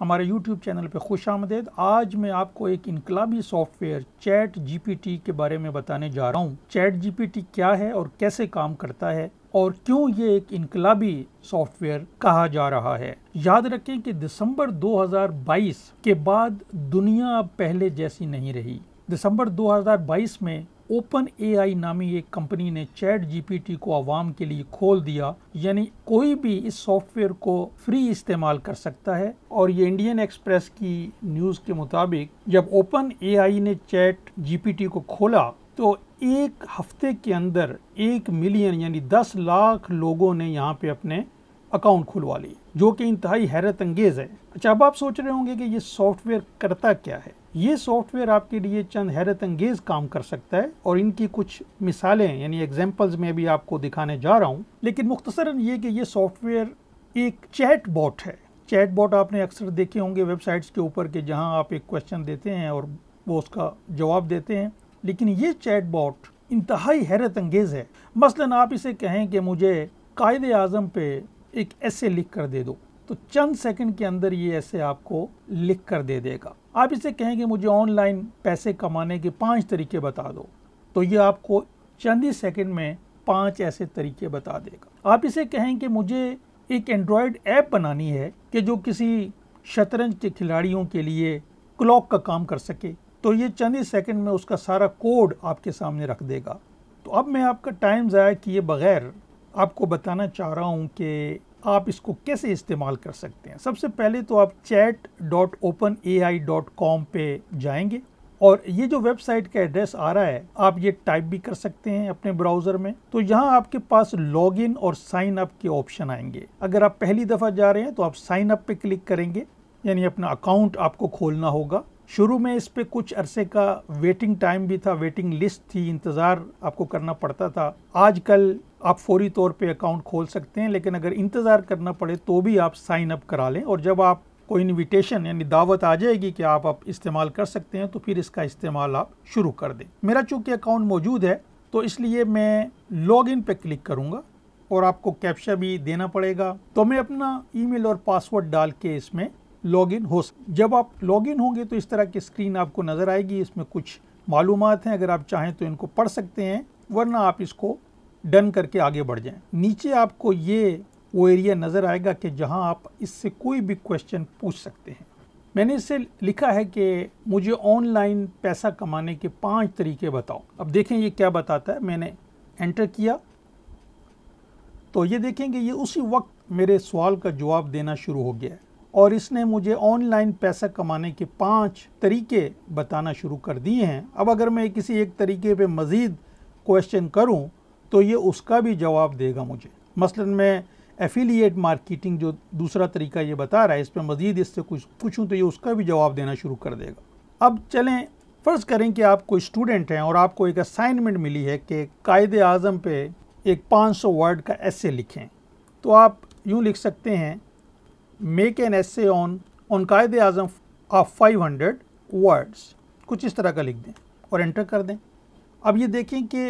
हमारे YouTube channel पे खुश आमदेद आज मैं आपको एक इनकलाबी सॉफ्टवेयर चैट जी के बारे में बताने जा रहा हूँ चैट जी क्या है और कैसे काम करता है और क्यों ये एक इनकलाबी सॉफ्टवेयर कहा जा रहा है याद रखें कि दिसंबर 2022 के बाद दुनिया पहले जैसी नहीं रही दिसंबर 2022 में ओपन एआई नामी एक कंपनी ने चैट जीपीटी को आवाम के लिए खोल दिया यानी कोई भी इस सॉफ्टवेयर को फ्री इस्तेमाल कर सकता है और ये इंडियन एक्सप्रेस की न्यूज़ के मुताबिक जब ओपन एआई ने चैट जीपीटी को खोला तो एक हफ्ते के अंदर एक मिलियन यानी दस लाख लोगों ने यहाँ पे अपने अकाउंट खुलवा ली जो कि इंतहाई हैरत अंगेज है अच्छा अब आप सोच रहे होंगे कि ये सॉफ्टवेयर करता क्या है ये सॉफ्टवेयर आपके लिए चंद हैरत अंगेज काम कर सकता है और इनकी कुछ मिसालें यानी एग्जाम्पल्स में भी आपको दिखाने जा रहा हूँ लेकिन मुख्तसरा ये कि ये सॉफ्टवेयर एक चैट बॉट है चैट बॉट आपने अक्सर देखे होंगे वेबसाइट्स के ऊपर के जहाँ आप एक क्वेश्चन देते हैं और वो उसका जवाब देते हैं लेकिन ये चैट बॉट इंतहाई हैरत अंगेज़ है मसलन आप इसे कहें कि मुझे कायद अजम पे एक ऐसे लिख कर दे दो तो चंद सेकंड के अंदर ये ऐसे आपको लिख कर दे देगा आप इसे कहें कि मुझे ऑनलाइन पैसे कमाने के पांच तरीके बता दो तो ये आपको चंद ही सेकंड में पांच ऐसे तरीके बता देगा आप इसे कहें कि मुझे एक एंड्रॉयड ऐप बनानी है कि जो किसी शतरंज के खिलाड़ियों के लिए क्लॉक का काम कर सके तो ये चंद ही सेकंड में उसका सारा कोड आपके सामने रख देगा तो अब मैं आपका टाइम ज़ाया किए बगैर आपको बताना चाह रहा हूँ कि आप इसको कैसे इस्तेमाल कर सकते हैं सबसे पहले तो आप chat dot open A I dot com पर जाएंगे और ये जो वेबसाइट का एड्रेस आ रहा है आप ये टाइप भी कर सकते हैं अपने ब्राउज़र में तो यहाँ आपके पास लॉगिन और साइन अप के ऑप्शन आएंगे अगर आप पहली दफ़ा जा रहे हैं तो आप साइन अप पे क्लिक करेंगे यानी अपना अकाउंट आपको खोलना होगा शुरू में इस पर कुछ अरसे का वेटिंग टाइम भी था वेटिंग लिस्ट थी इंतज़ार आपको करना पड़ता था आजकल आप फौरी तौर पे अकाउंट खोल सकते हैं लेकिन अगर इंतज़ार करना पड़े तो भी आप साइन अप करा लें और जब आप को इनविटेशन यानी दावत आ जाएगी कि आप आप इस्तेमाल कर सकते हैं तो फिर इसका इस्तेमाल आप शुरू कर दें मेरा चूँकि अकाउंट मौजूद है तो इसलिए मैं लॉग इन पर क्लिक करूँगा और आपको कैप्शा भी देना पड़ेगा तो मैं अपना ईमेल और पासवर्ड डाल के इसमें लॉगिन हो सकते जब आप लॉगिन होंगे तो इस तरह की स्क्रीन आपको नज़र आएगी इसमें कुछ मालूम हैं अगर आप चाहें तो इनको पढ़ सकते हैं वरना आप इसको डन करके आगे बढ़ जाएं नीचे आपको ये वो एरिया नज़र आएगा कि जहां आप इससे कोई भी क्वेश्चन पूछ सकते हैं मैंने इसे लिखा है कि मुझे ऑनलाइन पैसा कमाने के पांच तरीके बताओ अब देखें ये क्या बताता है मैंने एंटर किया तो ये देखेंगे ये उसी वक्त मेरे सवाल का जवाब देना शुरू हो गया है और इसने मुझे ऑनलाइन पैसा कमाने के पांच तरीके बताना शुरू कर दिए हैं अब अगर मैं किसी एक तरीके पे मज़ीद क्वेश्चन करूं तो ये उसका भी जवाब देगा मुझे मसलन मैं एफिलिएट मार्केटिंग जो दूसरा तरीका ये बता रहा है इस पर मज़ीद इससे कुछ पूछूँ तो ये उसका भी जवाब देना शुरू कर देगा अब चलें फ़र्ज़ करें कि आप कोई स्टूडेंट हैं और आपको एक असाइनमेंट मिली है कि कायद अज़म पे एक 500 वर्ड का ऐसे लिखें तो आप यूँ लिख सकते हैं make an essay on on Quaid Azam of 500 words कुछ इस तरह का लिख दें और एंटर कर दें अब ये देखें कि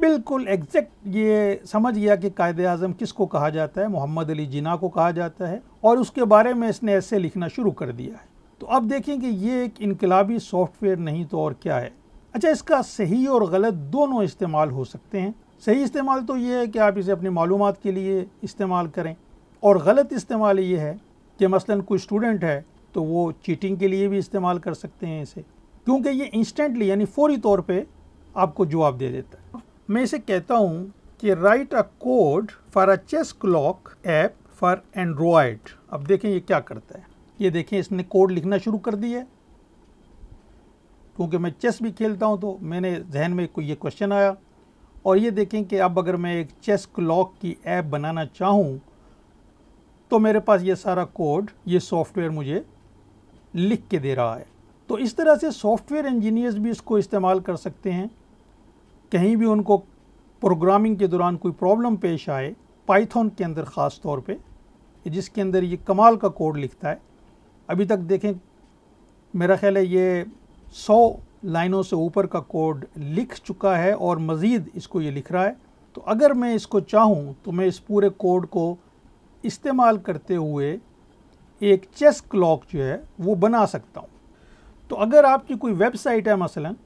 बिल्कुल एग्जैक्ट ये समझ गया कि कायद अजम किस को कहा जाता है मोहम्मद अली जिना को कहा जाता है और उसके बारे में इसने ऐसे लिखना शुरू कर दिया है तो अब देखें कि ये एक इनकलाबी सॉफ्टवेयर नहीं तो और क्या है अच्छा इसका सही और गलत दोनों इस्तेमाल हो सकते हैं सही इस्तेमाल तो ये है कि आप इसे अपनी मालूम के लिए इस्तेमाल करें और गलत इस्तेमाल ये है कि मसलन कोई स्टूडेंट है तो वो चीटिंग के लिए भी इस्तेमाल कर सकते हैं इसे क्योंकि ये इंस्टेंटली यानी फौरी तौर पे आपको जवाब दे देता है मैं इसे कहता हूँ कि write a code for a chess clock app for Android अब देखें ये क्या करता है ये देखें इसने कोड लिखना शुरू कर दिया है क्योंकि मैं चेस भी खेलता हूँ तो मैंने जहन में कोई ये क्वेश्चन आया और ये देखें कि अब अगर मैं एक चेस क्लॉक की ऐप बनाना चाहूँ तो मेरे पास ये सारा कोड ये सॉफ्टवेयर मुझे लिख के दे रहा है तो इस तरह से सॉफ्टवेयर इंजीनियर्स भी इसको इस्तेमाल कर सकते हैं कहीं भी उनको प्रोग्रामिंग के दौरान कोई प्रॉब्लम पेश आए पाइथन के अंदर ख़ास तौर पे जिसके अंदर ये कमाल का कोड लिखता है अभी तक देखें मेरा ख्याल है ये सौ लाइनों से ऊपर का कोड लिख चुका है और मज़ीद इसको ये लिख रहा है तो अगर मैं इसको चाहूँ तो मैं इस पूरे कोड को इस्तेमाल करते हुए एक चेस क्लॉक जो है वो बना सकता हूँ तो अगर आपकी कोई वेबसाइट है मसलन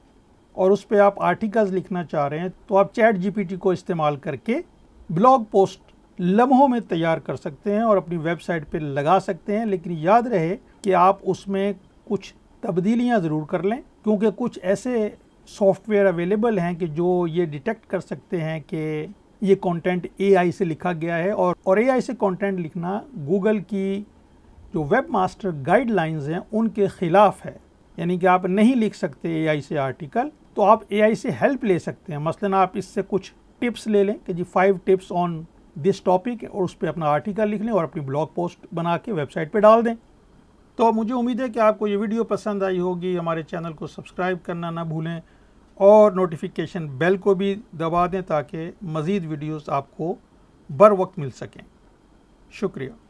और उस पर आप आर्टिकल्स लिखना चाह रहे हैं तो आप चैट जीपीटी को इस्तेमाल करके ब्लॉग पोस्ट लम्हों में तैयार कर सकते हैं और अपनी वेबसाइट पर लगा सकते हैं लेकिन याद रहे कि आप उसमें कुछ तब्दीलियाँ ज़रूर कर लें क्योंकि कुछ ऐसे सॉफ्टवेयर अवेलेबल हैं कि जो ये डिटेक्ट कर सकते हैं कि ये कंटेंट एआई से लिखा गया है और और एआई से कंटेंट लिखना गूगल की जो वेब मास्टर गाइडलाइंस हैं उनके ख़िलाफ़ है यानी कि आप नहीं लिख सकते एआई से आर्टिकल तो आप एआई से हेल्प ले सकते हैं मसलन आप इससे कुछ टिप्स ले लें कि give five tips on this topic और उस पर अपना आर्टिकल लिख लें और अपनी ब्लॉग पोस्ट बना के वेबसाइट पर डाल दें तो मुझे उम्मीद है कि आपको ये वीडियो पसंद आई होगी हमारे चैनल को सब्सक्राइब करना ना भूलें और नोटिफिकेशन बेल को भी दबा दें ताकि मज़ीद वीडियोस आपको बर वक्त मिल सकें शुक्रिया